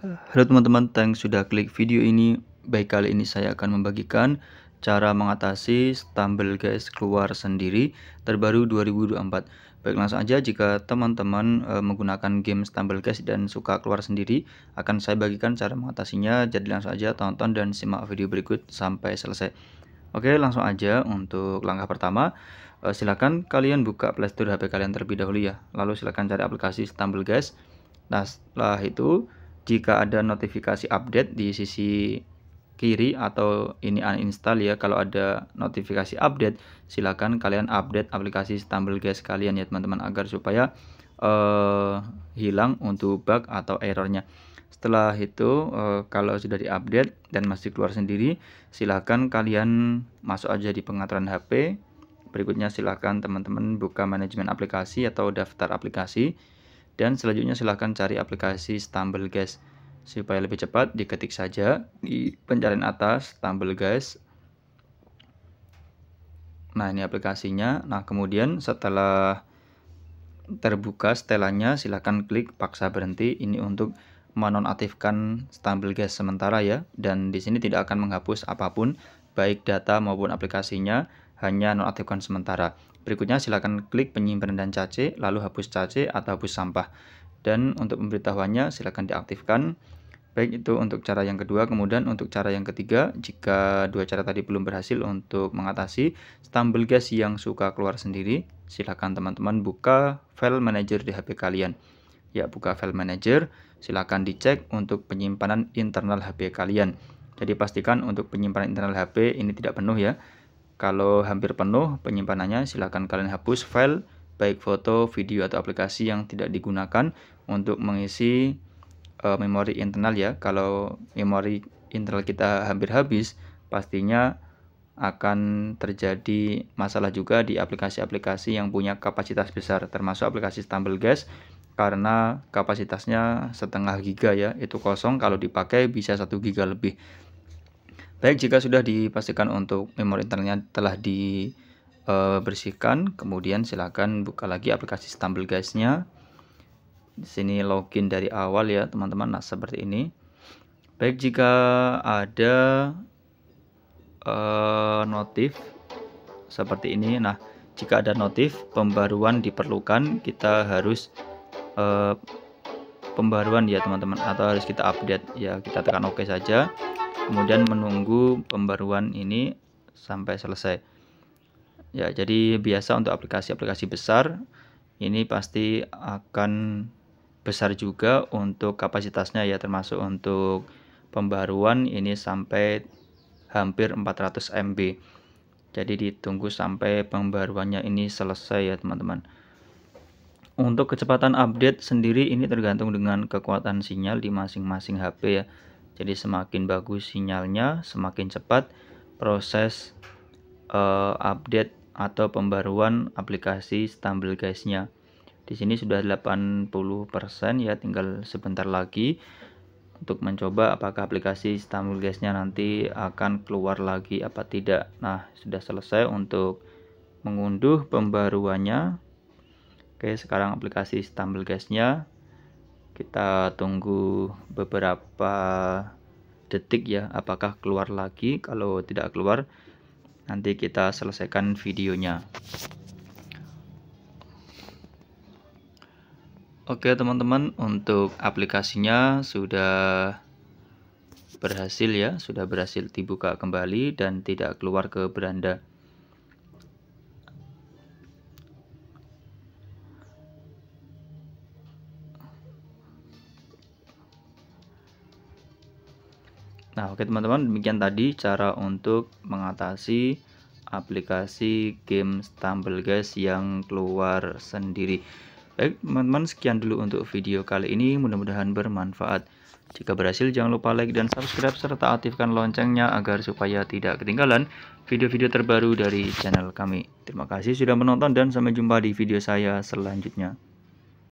Halo teman-teman, thanks sudah klik video ini. Baik kali ini saya akan membagikan cara mengatasi stumble guys keluar sendiri terbaru 2024. Baik langsung aja jika teman-teman e, menggunakan game stumble guys dan suka keluar sendiri, akan saya bagikan cara mengatasinya. Jadi langsung aja tonton dan simak video berikut sampai selesai. Oke, langsung aja untuk langkah pertama, e, silakan kalian buka Playstore HP kalian terlebih dahulu ya. Lalu silakan cari aplikasi stumble guys. Nah, setelah itu jika ada notifikasi update di sisi kiri atau ini uninstall ya kalau ada notifikasi update silahkan kalian update aplikasi Stumble Guys kalian ya teman-teman agar supaya uh, hilang untuk bug atau errornya setelah itu uh, kalau sudah diupdate dan masih keluar sendiri silahkan kalian masuk aja di pengaturan HP berikutnya silahkan teman-teman buka manajemen aplikasi atau daftar aplikasi dan selanjutnya silahkan cari aplikasi Stumble Guys. Supaya lebih cepat, diketik saja di pencarian atas Stumble Guys. Nah, ini aplikasinya. Nah, kemudian setelah terbuka setelannya, silahkan klik paksa berhenti. Ini untuk menonaktifkan Stumble Guys sementara ya. Dan di sini tidak akan menghapus apapun, baik data maupun aplikasinya hanya nonaktifkan sementara. Berikutnya silakan klik penyimpanan dan cache, lalu hapus cache atau hapus sampah. Dan untuk pemberitahuannya silakan diaktifkan. Baik itu untuk cara yang kedua, kemudian untuk cara yang ketiga, jika dua cara tadi belum berhasil untuk mengatasi stumble gas yang suka keluar sendiri, silakan teman-teman buka file manager di HP kalian. Ya, buka file manager, silakan dicek untuk penyimpanan internal HP kalian. Jadi pastikan untuk penyimpanan internal HP ini tidak penuh ya. Kalau hampir penuh penyimpanannya, silakan kalian hapus file baik foto, video, atau aplikasi yang tidak digunakan untuk mengisi uh, memori internal ya. Kalau memori internal kita hampir habis, pastinya akan terjadi masalah juga di aplikasi-aplikasi yang punya kapasitas besar, termasuk aplikasi Stumble Gas karena kapasitasnya setengah giga ya, itu kosong kalau dipakai bisa satu giga lebih. Baik, jika sudah dipastikan untuk memori internalnya telah dibersihkan, eh, kemudian silakan buka lagi aplikasi Stumble Guys-nya. Di sini login dari awal ya, teman-teman. Nah, seperti ini. Baik, jika ada uh, notif seperti ini, nah, jika ada notif pembaruan diperlukan, kita harus uh, pembaruan ya, teman-teman, atau harus kita update ya. Kita tekan OK saja kemudian menunggu pembaruan ini sampai selesai ya jadi biasa untuk aplikasi-aplikasi besar ini pasti akan besar juga untuk kapasitasnya ya termasuk untuk pembaruan ini sampai hampir 400 MB jadi ditunggu sampai pembaruannya ini selesai ya teman-teman untuk kecepatan update sendiri ini tergantung dengan kekuatan sinyal di masing-masing HP ya jadi semakin bagus sinyalnya, semakin cepat proses uh, update atau pembaruan aplikasi Stumble Guys-nya. Di sini sudah 80% ya, tinggal sebentar lagi untuk mencoba apakah aplikasi Stumble Guys-nya nanti akan keluar lagi apa tidak. Nah, sudah selesai untuk mengunduh pembaruannya. Oke, sekarang aplikasi Stumble Guys-nya kita tunggu beberapa detik ya apakah keluar lagi kalau tidak keluar nanti kita selesaikan videonya Oke teman-teman untuk aplikasinya sudah berhasil ya sudah berhasil dibuka kembali dan tidak keluar ke beranda Nah, oke teman-teman, demikian tadi cara untuk mengatasi aplikasi game Stumble Guys yang keluar sendiri. Baik, teman-teman, sekian dulu untuk video kali ini. Mudah-mudahan bermanfaat. Jika berhasil, jangan lupa like dan subscribe serta aktifkan loncengnya agar supaya tidak ketinggalan video-video terbaru dari channel kami. Terima kasih sudah menonton dan sampai jumpa di video saya selanjutnya.